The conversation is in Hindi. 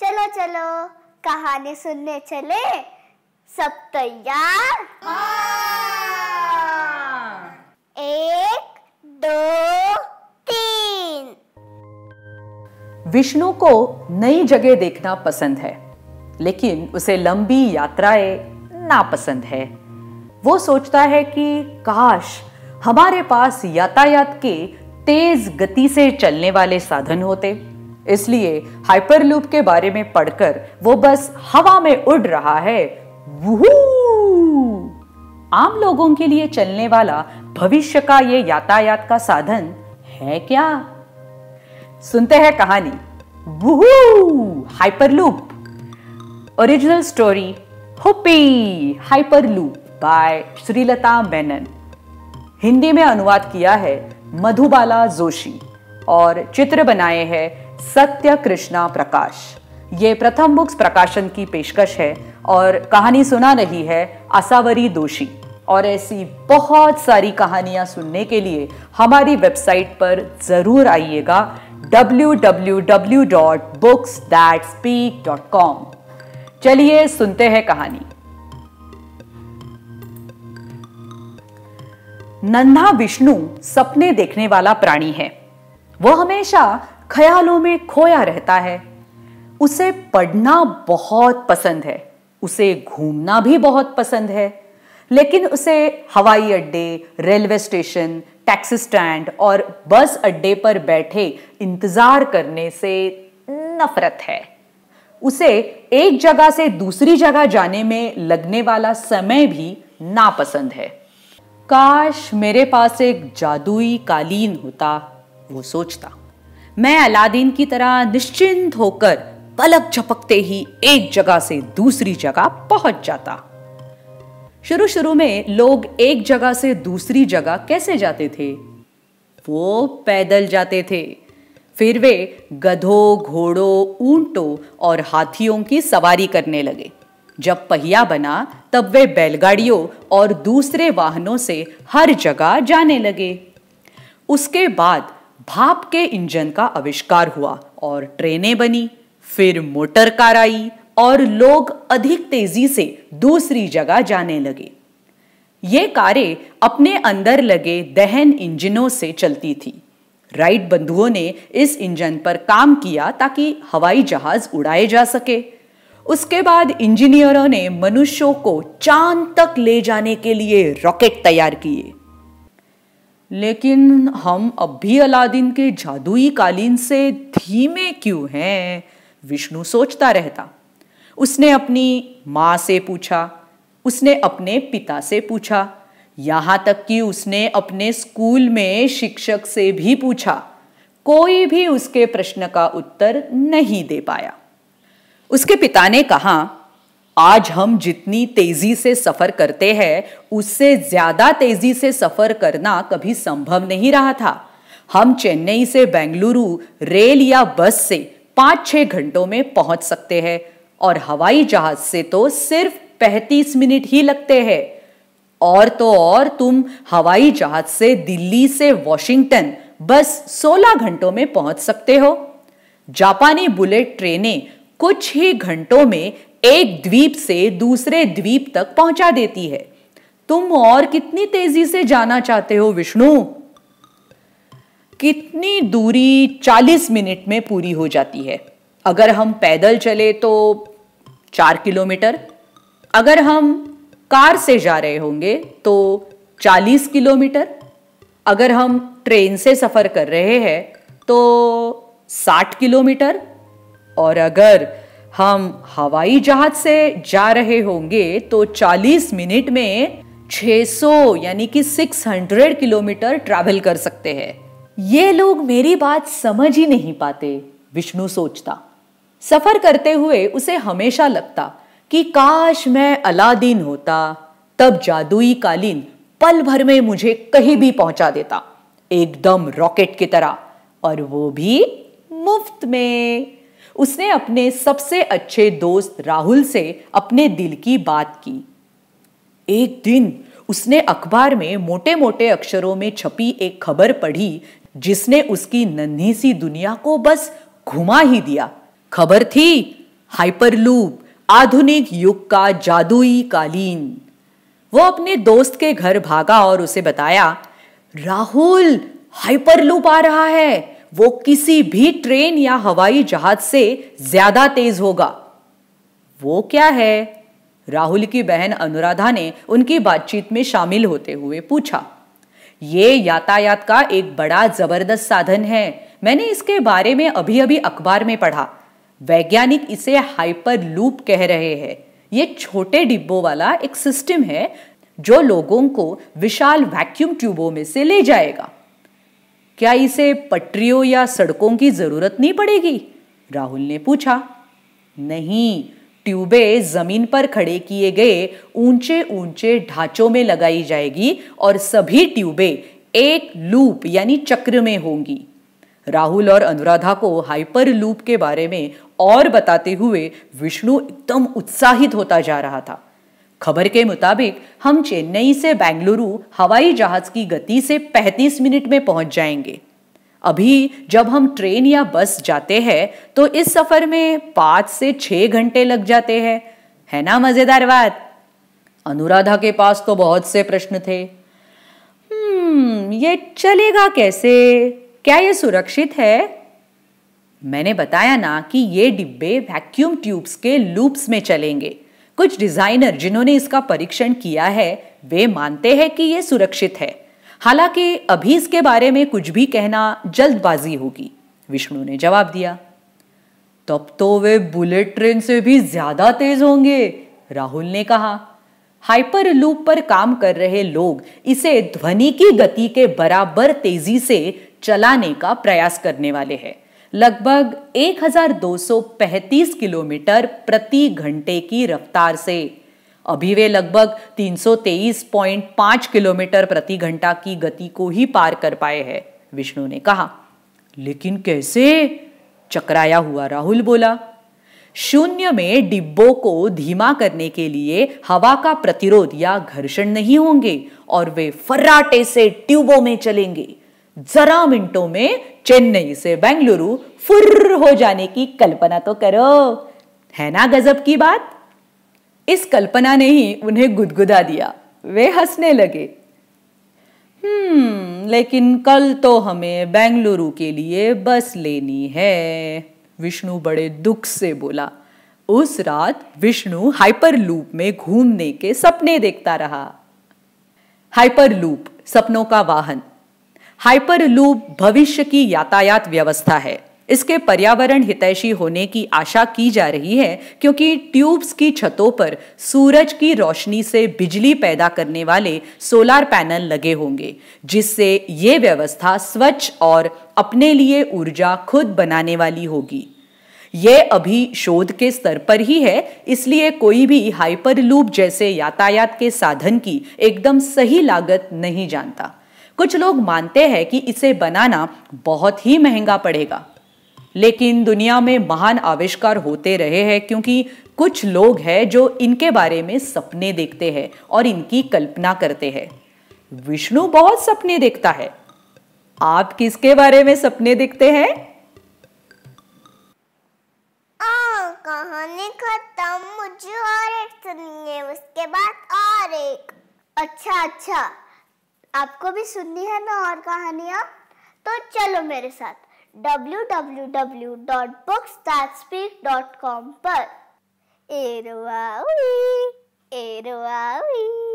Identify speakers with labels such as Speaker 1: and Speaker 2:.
Speaker 1: चलो चलो कहानी सुनने चले सब तैयार हाँ। एक दो तीन विष्णु को नई जगह देखना पसंद है लेकिन उसे लंबी यात्राएं नापसंद है वो सोचता है कि काश हमारे पास यातायात के तेज गति से चलने वाले साधन होते इसलिए हाइपरलूप के बारे में पढ़कर वो बस हवा में उड़ रहा है आम लोगों के लिए चलने वाला भविष्य का ये यातायात का साधन है क्या सुनते हैं कहानी हाइपरलूप ओरिजिनल स्टोरी हुपी हाइपरलूप बाय श्रीलता मेनन हिंदी में अनुवाद किया है मधुबाला जोशी और चित्र बनाए हैं सत्य कृष्णा प्रकाश ये प्रथम बुक्स प्रकाशन की पेशकश है और कहानी सुना रही है असावरी दोषी और ऐसी बहुत सारी कहानियाँ सुनने के लिए हमारी वेबसाइट पर ज़रूर आइएगा www.books.speak.com चलिए सुनते हैं कहानी नन्हा विष्णु सपने देखने वाला प्राणी है वह हमेशा ख्यालों में खोया रहता है उसे पढ़ना बहुत पसंद है उसे घूमना भी बहुत पसंद है लेकिन उसे हवाई अड्डे रेलवे स्टेशन टैक्सी स्टैंड और बस अड्डे पर बैठे इंतजार करने से नफरत है उसे एक जगह से दूसरी जगह जाने में लगने वाला समय भी नापसंद है काश मेरे पास एक जादुई कालीन होता वो सोचता मैं अलादीन की तरह निश्चिंत होकर पलक झपकते ही एक जगह से दूसरी जगह पहुंच जाता शुरू शुरू में लोग एक जगह से दूसरी जगह कैसे जाते थे वो पैदल जाते थे फिर वे गधों घोड़ों ऊंटों और हाथियों की सवारी करने लगे जब पहिया बना तब वे बैलगाड़ियों और दूसरे वाहनों से हर जगह जाने लगे उसके बाद भाप के इंजन का आविष्कार हुआ और ट्रेनें बनी फिर मोटर कार आई और लोग अधिक तेजी से दूसरी जगह जाने लगे ये कारें अपने अंदर लगे दहन इंजनों से चलती थी राइट बंधुओं ने इस इंजन पर काम किया ताकि हवाई जहाज उड़ाए जा सके उसके बाद इंजीनियरों ने मनुष्यों को चांद तक ले जाने के लिए रॉकेट तैयार किए लेकिन हम अब भी अलादीन के जादुई कालीन से धीमे क्यों हैं विष्णु सोचता रहता उसने अपनी माँ से पूछा उसने अपने पिता से पूछा यहाँ तक कि उसने अपने स्कूल में शिक्षक से भी पूछा कोई भी उसके प्रश्न का उत्तर नहीं दे पाया उसके पिता ने कहा आज हम जितनी तेजी से सफर करते हैं उससे ज्यादा तेजी से सफर करना कभी संभव नहीं रहा था हम चेन्नई से बेंगलुरु रेल या बस से पांच छह घंटों में पहुंच सकते हैं और हवाई जहाज से तो सिर्फ पैंतीस मिनट ही लगते हैं और तो और तुम हवाई जहाज से दिल्ली से वॉशिंगटन बस 16 घंटों में पहुंच सकते हो जापानी बुलेट ट्रेनें कुछ ही घंटों में एक द्वीप से दूसरे द्वीप तक पहुंचा देती है तुम और कितनी तेजी से जाना चाहते हो विष्णु कितनी दूरी 40 मिनट में पूरी हो जाती है अगर हम पैदल चले तो चार किलोमीटर अगर हम कार से जा रहे होंगे तो 40 किलोमीटर अगर हम ट्रेन से सफ़र कर रहे हैं तो 60 किलोमीटर और अगर हम हवाई जहाज से जा रहे होंगे तो 40 मिनट में 600 यानी कि 600 किलोमीटर ट्रैवल कर सकते हैं ये लोग मेरी बात समझ ही नहीं पाते विष्णु सोचता सफर करते हुए उसे हमेशा लगता कि काश मैं अलादीन होता तब जादुई कालीन पल भर में मुझे कहीं भी पहुंचा देता एकदम रॉकेट की तरह और वो भी मुफ्त में उसने अपने सबसे अच्छे दोस्त राहुल से अपने दिल की बात की एक दिन उसने अखबार में मोटे मोटे अक्षरों में छपी एक खबर पढ़ी जिसने उसकी नन्ही सी दुनिया को बस घुमा ही दिया खबर थी हाइपरलूप आधुनिक युग का जादुई कालीन वो अपने दोस्त के घर भागा और उसे बताया राहुल हाइपरलूप आ रहा है वो किसी भी ट्रेन या हवाई जहाज से ज्यादा तेज होगा वो क्या है राहुल की बहन अनुराधा ने उनकी बातचीत में शामिल होते हुए पूछा ये यातायात का एक बड़ा जबरदस्त साधन है मैंने इसके बारे में अभी अभी अखबार में पढ़ा वैज्ञानिक इसे हाइपर लूप कह रहे हैं ये छोटे डिब्बों वाला एक सिस्टम है जो लोगों को विशाल वैक्यूम ट्यूबों में से ले जाएगा क्या इसे पटरियों या सड़कों की ज़रूरत नहीं पड़ेगी राहुल ने पूछा नहीं ट्यूबे जमीन पर खड़े किए गए ऊंचे ऊंचे ढांचों में लगाई जाएगी और सभी ट्यूबे एक लूप यानी चक्र में होंगी राहुल और अनुराधा को हाइपर लूप के बारे में और बताते हुए विष्णु एकदम उत्साहित होता जा रहा था खबर के मुताबिक हम चेन्नई से बेंगलुरु हवाई जहाज की गति से 35 मिनट में पहुंच जाएंगे अभी जब हम ट्रेन या बस जाते हैं तो इस सफर में पांच से छह घंटे लग जाते हैं है ना मज़ेदार बात अनुराधा के पास तो बहुत से प्रश्न थे हम्म, ये चलेगा कैसे क्या ये सुरक्षित है मैंने बताया ना कि ये डिब्बे वैक्यूम ट्यूब्स के लूप्स में चलेंगे कुछ डिजाइनर जिन्होंने इसका परीक्षण किया है वे मानते हैं कि ये सुरक्षित है हालांकि अभी इसके बारे में कुछ भी कहना जल्दबाजी होगी विष्णु ने जवाब दिया तब तो वे बुलेट ट्रेन से भी ज्यादा तेज होंगे राहुल ने कहा हाइपर लूप पर काम कर रहे लोग इसे ध्वनि की गति के बराबर तेजी से चलाने का प्रयास करने वाले हैं लगभग 1235 किलोमीटर प्रति घंटे की रफ्तार से अभी वे लगभग 323.5 किलोमीटर प्रति घंटा की गति को ही पार कर पाए हैं विष्णु ने कहा लेकिन कैसे चकराया हुआ राहुल बोला शून्य में डिब्बों को धीमा करने के लिए हवा का प्रतिरोध या घर्षण नहीं होंगे और वे फर्राटे से ट्यूबों में चलेंगे जरा मिनटों में चेन्नई से बेंगलुरु फुर्र हो जाने की कल्पना तो करो है ना गजब की बात इस कल्पना ने ही उन्हें गुदगुदा दिया वे हंसने लगे हम्म लेकिन कल तो हमें बेंगलुरु के लिए बस लेनी है विष्णु बड़े दुख से बोला उस रात विष्णु हाइपर लूप में घूमने के सपने देखता रहा हाइपर लूप सपनों का वाहन हाइपरलूप भविष्य की यातायात व्यवस्था है इसके पर्यावरण हितैषी होने की आशा की जा रही है क्योंकि ट्यूब्स की छतों पर सूरज की रोशनी से बिजली पैदा करने वाले सोलार पैनल लगे होंगे जिससे ये व्यवस्था स्वच्छ और अपने लिए ऊर्जा खुद बनाने वाली होगी ये अभी शोध के स्तर पर ही है इसलिए कोई भी हाइपरलूप जैसे यातायात के साधन की एकदम सही लागत नहीं जानता कुछ लोग मानते हैं कि इसे बनाना बहुत ही महंगा पड़ेगा लेकिन दुनिया में महान आविष्कार होते रहे हैं क्योंकि कुछ लोग हैं जो इनके बारे में सपने देखते हैं और इनकी कल्पना करते हैं विष्णु बहुत सपने देखता है आप किसके बारे में सपने देखते हैं हाँ, कहानी खत्म मुझे और एक सुनिए उसके बाद और एक अच्छा अच्छा आपको भी सुननी है ना और कहानियाँ तो चलो मेरे साथ www.books.speak.com पर एरवावी एरवावी